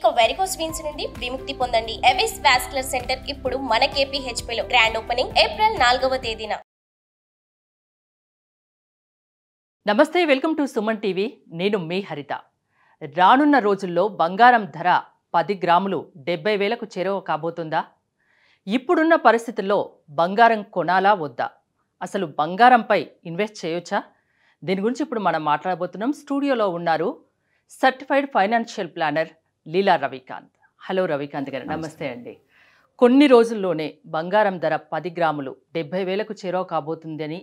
ఇక varicose veins నుండి విముక్తి పొందండి ఎవిస్ వాస్కులర్ సెంటర్ ఇప్పుడు మన లో గ్రాండ్ ఓపెనింగ్ ఏప్రిల్ నాలుగవ తేదీన నమస్తే వెల్కమ్ టు సుమన్ టీవీ నేను మీ హరిత రానున్న రోజుల్లో బంగారం ధర పది గ్రాములు డెబ్బై వేలకు చేరువ కాబోతుందా ఇప్పుడున్న పరిస్థితుల్లో బంగారం కొనాలా వద్దా అసలు బంగారంపై ఇన్వెస్ట్ చేయొచ్చా దీని గురించి ఇప్పుడు మనం మాట్లాడబోతున్నాం స్టూడియోలో ఉన్నారు certified financial planner Leela Ravikanth hello Ravikanth garu నమస్తే అండి కొన్ని రోజుల్లోనే బంగారం ధర పది గ్రాములు డెబ్బై వేలకు చేరవ కాబోతుందని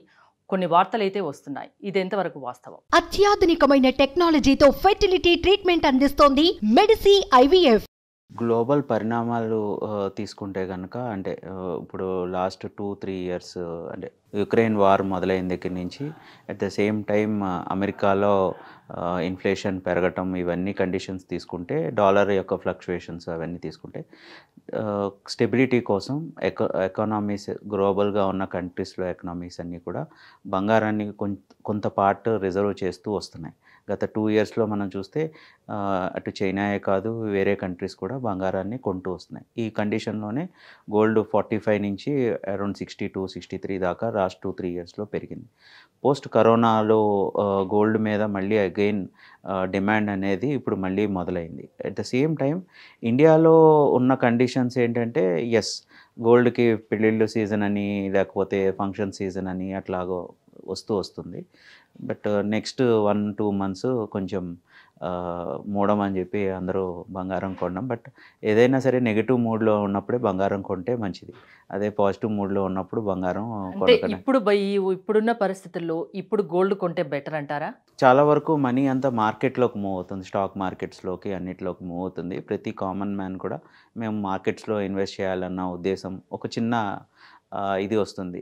కొన్ని వార్తలైతే వస్తున్నాయి ఇది ఎంతవరకు వాస్తవం అత్యాధునికమైన టెక్నాలజీతో ఫెర్టిలిటీ ట్రీట్మెంట్ అందిస్తోంది మెడిసి ఐవీఎఫ్ గ్లోబల్ పరిణామాలు తీసుకుంటే కనుక అంటే ఇప్పుడు లాస్ట్ టూ త్రీ ఇయర్స్ అంటే యుక్రెయిన్ వార్ మొదలైన దగ్గర నుంచి అట్ ద సేమ్ టైం అమెరికాలో ఇన్ఫ్లేషన్ పెరగటం ఇవన్నీ కండిషన్స్ తీసుకుంటే డాలర్ యొక్క ఫ్లక్చువేషన్స్ అవన్నీ తీసుకుంటే స్టెబిలిటీ కోసం ఎకో ఎకనామీస్ గ్లోబల్గా ఉన్న కంట్రీస్లో ఎకనామీస్ అన్నీ కూడా బంగారాన్ని కొంత పార్ట్ రిజర్వ్ చేస్తూ వస్తున్నాయి గత టూ ఇయర్స్లో మనం చూస్తే అటు చైనాయే కాదు వేరే కంట్రీస్ కూడా బంగారాన్ని కొంటూ వస్తున్నాయి ఈ కండిషన్లోనే గోల్డ్ ఫార్టీ ఫైవ్ నుంచి around sixty two sixty three దాకా లాస్ట్ టూ త్రీ ఇయర్స్లో పెరిగింది పోస్ట్ కరోనాలో గోల్డ్ మీద మళ్ళీ అగైన్ డిమాండ్ అనేది ఇప్పుడు మళ్ళీ మొదలైంది అట్ ద సేమ్ టైం ఇండియాలో ఉన్న కండిషన్స్ ఏంటంటే ఎస్ గోల్డ్కి పెళ్ళిళ్ళు సీజన్ అని లేకపోతే ఫంక్షన్ సీజన్ అని అట్లాగో వస్తూ వస్తుంది but next one two months కొంచెం మూడమని చెప్పి అందరూ బంగారం కొనడం బట్ ఏదైనా సరే నెగిటివ్ మూడ్లో ఉన్నప్పుడే బంగారం కొంటే మంచిది అదే పాజిటివ్ మూడ్లో ఉన్నప్పుడు బంగారం ఇప్పుడు ఇప్పుడున్న పరిస్థితుల్లో ఇప్పుడు గోల్డ్ కొంటే బెటర్ అంటారా చాలా వరకు మనీ అంతా మార్కెట్లోకి మూవ్ అవుతుంది స్టాక్ మార్కెట్స్లోకి అన్నిటిలోకి మూవ్ అవుతుంది ప్రతి కామన్ మ్యాన్ కూడా మేము మార్కెట్స్లో ఇన్వెస్ట్ చేయాలన్న ఉద్దేశం ఒక చిన్న ఇది వస్తుంది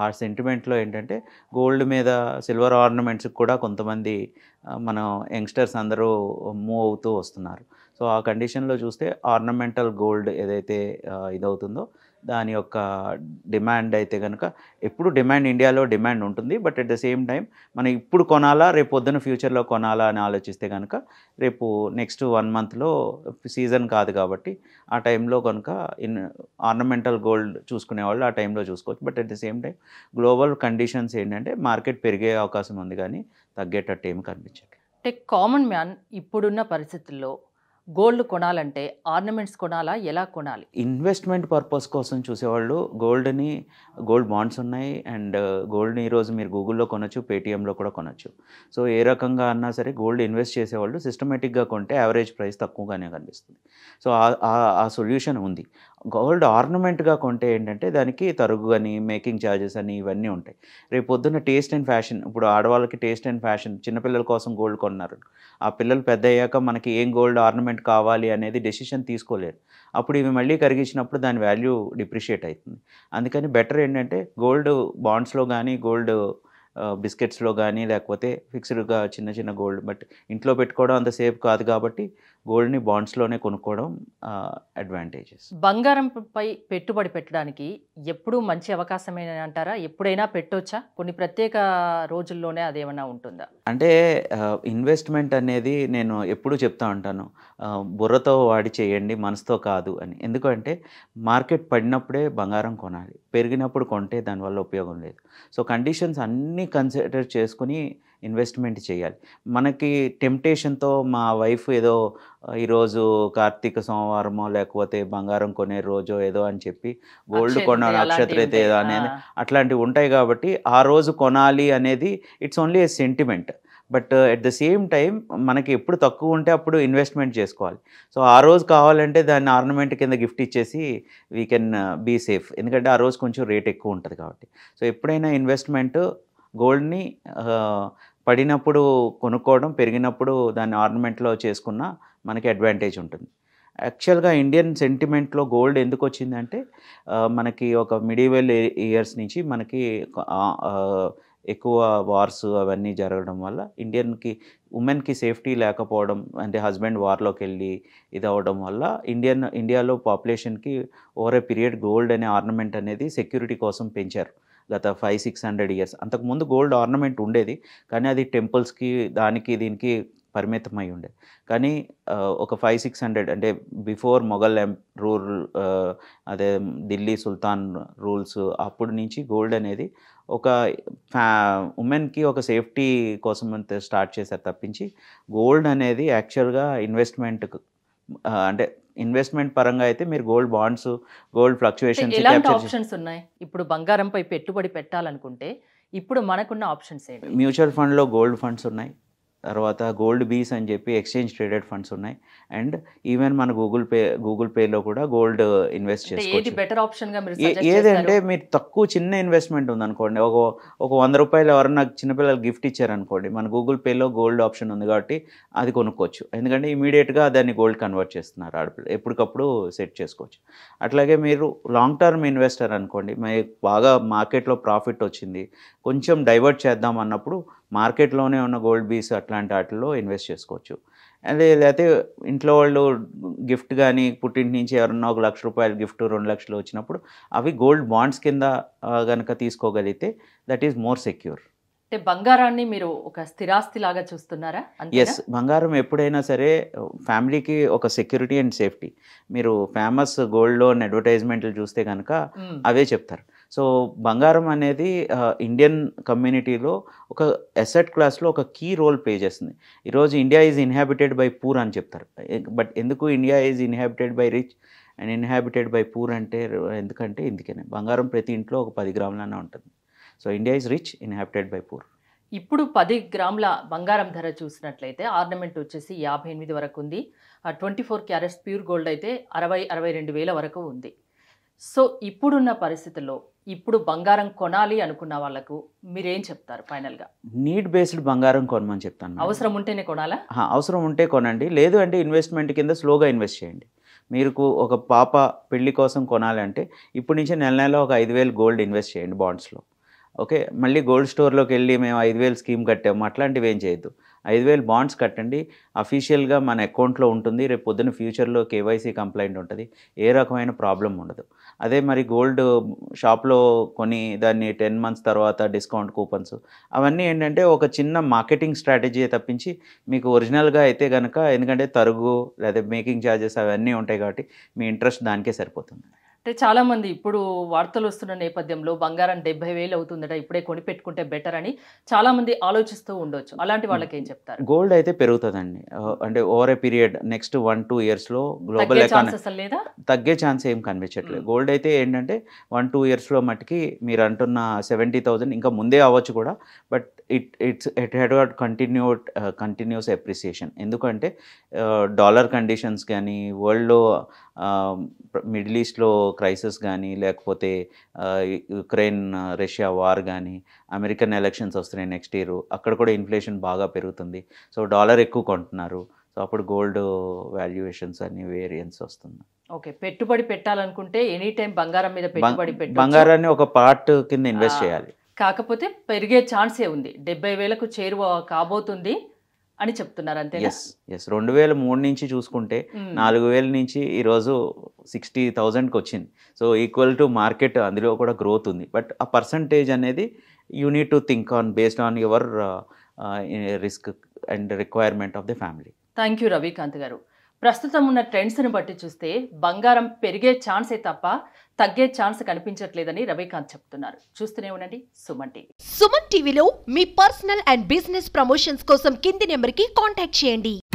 ఆ సెంటిమెంట్లో ఏంటంటే గోల్డ్ మీద సిల్వర్ ఆర్నమెంట్స్కి కూడా కొంతమంది మనం యంగ్స్టర్స్ అందరూ మూవ్ అవుతూ వస్తున్నారు సో ఆ కండిషన్లో చూస్తే ఆర్నమెంటల్ గోల్డ్ ఏదైతే ఇదవుతుందో దాని యొక్క డిమాండ్ అయితే కనుక ఎప్పుడు డిమాండ్ ఇండియాలో డిమాండ్ ఉంటుంది but at the same time మనం ఇప్పుడు కొనాలా రేపు పొద్దున ఫ్యూచర్లో కొనాలా అని ఆలోచిస్తే కనుక రేపు నెక్స్ట్ వన్ మంత్లో సీజన్ కాదు కాబట్టి ఆ టైంలో కనుక ఇన్ ఆర్నమెంటల్ గోల్డ్ చూసుకునే వాళ్ళు ఆ టైంలో చూసుకోవచ్చు but at the same time global conditions ఏంటంటే మార్కెట్ పెరిగే అవకాశం ఉంది కానీ తగ్గేటట్టు ఏమి కనిపించట్లేదు అంటే కామన్ మ్యాన్ ఇప్పుడున్న పరిస్థితుల్లో గోల్డ్ కొనాలంటే ఆర్నమెంట్స్ కొనాలా ఎలా కొనాలి ఇన్వెస్ట్మెంట్ పర్పస్ కోసం చూసేవాళ్ళు గోల్డ్ని గోల్డ్ బాండ్స్ ఉన్నాయి అండ్ గోల్డ్ని ఈరోజు మీరు గూగుల్లో కొనొచ్చు పేటీఎంలో కూడా కొనొచ్చు సో ఏ రకంగా అన్నా సరే గోల్డ్ ఇన్వెస్ట్ చేసేవాళ్ళు సిస్టమేటిక్గా కొంటే యావరేజ్ ప్రైస్ తక్కువగానే కనిపిస్తుంది సో ఆ సొల్యూషన్ ఉంది గోల్డ్ ఆర్నమెంట్గా కొంటే ఏంటంటే దానికి తరుగు అని మేకింగ్ ఛార్జెస్ అని ఇవన్నీ ఉంటాయి రేపు పొద్దున్న టేస్ట్ అండ్ ఫ్యాషన్ ఇప్పుడు ఆడవాళ్ళకి టేస్ట్ అండ్ ఫ్యాషన్ చిన్నపిల్లల కోసం గోల్డ్ కొన్నారు ఆ పిల్లలు పెద్ద అయ్యాక మనకి ఏం గోల్డ్ ఆర్నమెంట్ కావాలి అనేది డెసిషన్ తీసుకోలేరు అప్పుడు ఇవి మళ్ళీ కరిగించినప్పుడు దాని వాల్యూ డిప్రిషియేట్ అవుతుంది అందుకని బెటర్ ఏంటంటే గోల్డ్ బాండ్స్లో కానీ గోల్డ్ బిస్కెట్స్లో కానీ లేకపోతే ఫిక్స్డ్గా చిన్న చిన్న గోల్డ్ బట్ ఇంట్లో పెట్టుకోవడం అంత సేఫ్ కాదు కాబట్టి గోల్డ్ని బాండ్స్లోనే కొనుక్కోవడం అడ్వాంటేజెస్ బంగారంపై పెట్టుబడి పెట్టడానికి ఎప్పుడూ మంచి అవకాశమే అంటారా ఎప్పుడైనా పెట్టొచ్చా కొన్ని ప్రత్యేక రోజుల్లోనే అదేమైనా ఉంటుందా అంటే ఇన్వెస్ట్మెంట్ అనేది నేను ఎప్పుడూ చెప్తా ఉంటాను బుర్రతో వాడి చేయండి మనసుతో కాదు అని ఎందుకంటే మార్కెట్ పడినప్పుడే బంగారం కొనాలి పెరిగినప్పుడు కొంటే దానివల్ల ఉపయోగం లేదు సో కండిషన్స్ అన్నీ కన్సిడర్ చేసుకుని ఇన్వెస్ట్మెంట్ చేయాలి మనకి టెంప్టేషన్తో మా వైఫ్ ఏదో ఈరోజు కార్తీక సోమవారమో లేకపోతే బంగారం కొనే రోజో ఏదో అని చెప్పి గోల్డ్ కొన అయితే ఏదో అనేది అట్లాంటివి ఉంటాయి కాబట్టి ఆ రోజు కొనాలి అనేది it's only a sentiment but at the same time మనకి ఎప్పుడు తక్కువ ఉంటే అప్పుడు ఇన్వెస్ట్మెంట్ చేసుకోవాలి సో ఆ రోజు కావాలంటే దాన్ని ఆర్నమెంట్ కింద గిఫ్ట్ ఇచ్చేసి వీ కెన్ బీ సేఫ్ ఎందుకంటే ఆ రోజు కొంచెం రేట్ ఎక్కువ ఉంటుంది కాబట్టి సో ఎప్పుడైనా ఇన్వెస్ట్మెంట్ గోల్డ్ని పడినప్పుడు కొనుక్కోవడం పెరిగినప్పుడు దాన్ని ఆర్నమెంట్లో చేసుకున్న మనకి అడ్వాంటేజ్ ఉంటుంది యాక్చువల్గా ఇండియన్ సెంటిమెంట్లో గోల్డ్ ఎందుకు వచ్చిందంటే మనకి ఒక మిడివెల్ ఇయర్స్ నుంచి మనకి ఎక్కువ వార్స్ అవన్నీ జరగడం వల్ల ఇండియన్కి ఉమెన్కి సేఫ్టీ లేకపోవడం అంటే హస్బెండ్ వార్లోకి వెళ్ళి ఇది అవ్వడం వల్ల ఇండియన్ ఇండియాలో పాపులేషన్కి ఓవర్ ఏ పీరియడ్ గోల్డ్ అనే ఆర్నమెంట్ అనేది సెక్యూరిటీ కోసం పెంచారు గత ఫైవ్ సిక్స్ హండ్రెడ్ ఇయర్స్ అంతకుముందు గోల్డ్ ఆర్నమెంట్ ఉండేది కానీ అది టెంపుల్స్కి దానికి దీనికి పరిమితమై ఉండేది కానీ uh, ఒక ఫైవ్ సిక్స్ హండ్రెడ్ అంటే బిఫోర్ మొఘల్ రూల్ అదే ఢిల్లీ సుల్తాన్ రూల్స్ అప్పటి నుంచి గోల్డ్ అనేది ఒక ఫ్యా ఉమెన్కి ఒక సేఫ్టీ కోసం అంత స్టార్ట్ చేశారు తప్పించి గోల్డ్ అనేది యాక్చువల్గా ఇన్వెస్ట్మెంట్ uh, అంటే ఇన్వెస్ట్మెంట్ పరంగా అయితే మీరు గోల్డ్ బాండ్స్ గోల్డ్ ఫ్లక్చువేషన్స్ ఇలాంటి ఆప్షన్స్ ఉన్నాయి ఇప్పుడు బంగారంపై పెట్టుబడి పెట్టాలనుకుంటే ఇప్పుడు మనకున్న ఆప్షన్స్ ఏంటి మ్యూచువల్ ఫండ్లో గోల్డ్ ఫండ్స్ ఉన్నాయి తర్వాత గోల్డ్ బీస్ అని చెప్పి ఎక్స్చేంజ్ ట్రేడెడ్ ఫండ్స్ ఉన్నాయి అండ్ ఈవెన్ మన గూగుల్ పే గూగుల్ పేలో కూడా గోల్డ్ ఇన్వెస్ట్ చేసుకోవచ్చు బెటర్ ఆప్షన్ ఏదంటే మీరు తక్కువ చిన్న ఇన్వెస్ట్మెంట్ ఉందనుకోండి ఒక ఒక వంద రూపాయలు ఎవరన్నా చిన్నపిల్లలు గిఫ్ట్ ఇచ్చారనుకోండి మన గూగుల్ పేలో గోల్డ్ ఆప్షన్ ఉంది కాబట్టి అది కొనుక్కోవచ్చు ఎందుకంటే ఇమీడియట్గా దాన్ని గోల్డ్ కన్వర్ట్ చేస్తున్నారు ఆడపిల్ల ఎప్పటికప్పుడు సెట్ చేసుకోవచ్చు అట్లాగే మీరు లాంగ్ టర్మ్ ఇన్వెస్టర్ అనుకోండి మీకు బాగా మార్కెట్లో ప్రాఫిట్ వచ్చింది కొంచెం డైవర్ట్ చేద్దాం అన్నప్పుడు మార్కెట్లోనే ఉన్న గోల్డ్ బీస్ అట్లాంటి వాటిల్లో ఇన్వెస్ట్ చేసుకోవచ్చు అదే లేకపోతే ఇంట్లో వాళ్ళు గిఫ్ట్ కానీ పుట్టింటి నుంచి ఎవరన్నా ఒక లక్ష రూపాయలు గిఫ్ట్ రెండు లక్షలు వచ్చినప్పుడు అవి గోల్డ్ బాండ్స్ కింద కనుక తీసుకోగలిగితే దట్ ఈస్ మోర్ సెక్యూర్ అంటే బంగారాన్ని మీరు ఒక స్థిరాస్తి లాగా చూస్తున్నారా ఎస్ బంగారం ఎప్పుడైనా సరే ఫ్యామిలీకి ఒక సెక్యూరిటీ అండ్ సేఫ్టీ మీరు ఫేమస్ గోల్డ్ లోన్ అడ్వర్టైజ్మెంట్లు చూస్తే కనుక అవే చెప్తారు సో బంగారం అనేది ఇండియన్ కమ్యూనిటీలో ఒక ఎసెట్ క్లాస్లో ఒక కీ రోల్ ప్లే చేస్తుంది ఈరోజు India is inhabited by poor అని చెప్తారు బట్ ఎందుకు India is inhabited by rich and inhabited by poor అంటే ఎందుకంటే ఇందుకనే బంగారం ప్రతి ఇంట్లో ఒక పది గ్రాములనే ఉంటుంది so India is rich inhabited by poor ఇప్పుడు పది గ్రాముల బంగారం ధర చూసినట్లయితే ఆర్నమెంట్ వచ్చేసి యాభై ఎనిమిది వరకు ఉంది twenty four carats pure gold అయితే అరవై అరవై రెండు వేల వరకు ఉంది సో ఇప్పుడున్న పరిస్థితుల్లో ఇప్పుడు బంగారం కొనాలి అనుకున్న వాళ్ళకు మీరేం చెప్తారు ఫైనల్గా నీట్ బేస్డ్ బంగారం కొనమని చెప్తాను అవసరం ఉంటేనే కొనాలా అవసరం ఉంటే కొనండి లేదు అంటే ఇన్వెస్ట్మెంట్ కింద స్లోగా ఇన్వెస్ట్ చేయండి మీకు ఒక పాప పెళ్లి కోసం కొనాలంటే ఇప్పటి నుంచి నెల నెల ఒక ఐదు వేలు గోల్డ్ ఇన్వెస్ట్ చేయండి బాండ్స్లో ఓకే మళ్ళీ గోల్డ్ స్టోర్లోకి వెళ్ళి మేము ఐదు వేలు స్కీమ్ కట్టాము అట్లాంటివి ఏం చేయొద్దు ఐదు వేలు బాండ్స్ కట్టండి అఫీషియల్గా మన అకౌంట్లో ఉంటుంది రేపు పొద్దున ఫ్యూచర్లో కేవైసీ కంప్లైంట్ ఉంటుంది ఏ రకమైన ప్రాబ్లం ఉండదు అదే మరి గోల్డ్ షాప్లో కొని దాన్ని టెన్ మంత్స్ తర్వాత డిస్కౌంట్ కూపన్స్ అవన్నీ ఏంటంటే ఒక చిన్న మార్కెటింగ్ స్ట్రాటజీ తప్పించి మీకు ఒరిజినల్గా అయితే కనుక ఎందుకంటే తరుగు లేదా మేకింగ్ ఛార్జెస్ అవన్నీ ఉంటాయి కాబట్టి మీ ఇంట్రెస్ట్ దానికే సరిపోతుంది అంటే చాలామంది ఇప్పుడు వార్తలు వస్తున్న నేపథ్యంలో బంగారం డెబ్బై వేలు అవుతుందట ఇప్పుడే కొనిపెట్టుకుంటే బెటర్ అని చాలామంది ఆలోచిస్తూ ఉండొచ్చు అలాంటి వాళ్ళకి ఏం చెప్తారు గోల్డ్ అయితే పెరుగుతుందండి అంటే over a period next one two ఇయర్స్లో గ్లోబల్ లేదా తగ్గే ఛాన్స్ ఏం కనిపించట్లేదు గోల్డ్ అయితే ఏంటంటే వన్ టూ ఇయర్స్లో మట్టుకి మీరు అంటున్న సెవెంటీ థౌజండ్ ఇంకా ముందే అవ్వచ్చు కూడా but it it's it had continue continues appreciation ఎందుకంటే డాలర్ కండిషన్స్ కానీ వరల్డ్లో మిడిల్ ఈస్ట్లో క్రైసిస్ కానీ లేకపోతే యుక్రెయిన్ రష్యా వార్ కానీ అమెరికన్ ఎలక్షన్స్ వస్తున్నాయి నెక్స్ట్ ఇయర్ అక్కడ కూడా ఇన్ఫ్లేషన్ బాగా పెరుగుతుంది సో డాలర్ ఎక్కువ కొంటున్నారు సో అప్పుడు గోల్డ్ వాల్యుయేషన్స్ అన్ని వేరియన్స్ వస్తుంది ఓకే పెట్టుబడి పెట్టాలనుకుంటే ఎనీ టైం బంగారం మీద పెట్టుబడి పెట్టి బంగారాన్ని ఒక పార్ట్ కింద ఇన్వెస్ట్ చేయాలి కాకపోతే పెరిగే ఛాన్సే ఉంది డెబ్బై వేలకు చేరువ కాబోతుంది అని చెప్తున్నారు అంతే ఎస్ రెండు వేల మూడు నుంచి చూసుకుంటే నాలుగు వేల నుంచి ఈరోజు సిక్స్టీ థౌజండ్కి వచ్చింది సో ఈక్వల్ టు మార్కెట్ అందులో కూడా గ్రోత్ ఉంది బట్ ఆ పర్సంటేజ్ అనేది you need to think on based on your risk and requirement of the family thank you Ravikant garu ప్రస్తుతం ఉన్న ట్రెండ్స్ని బట్టి చూస్తే బంగారం పెరిగే ఛాన్సే తప్ప తగ్గే ఛాన్స్ కనిపించట్లేదని రవికాంత్ చెప్తున్నారు చూస్తూనే ఉండండి సుమన్ టీవీ సుమన్ టీవీలో మీ పర్సనల్ అండ్ బిజినెస్ ప్రమోషన్స్ కోసం కింది నెంబర్కి కాంటాక్ట్ చేయండి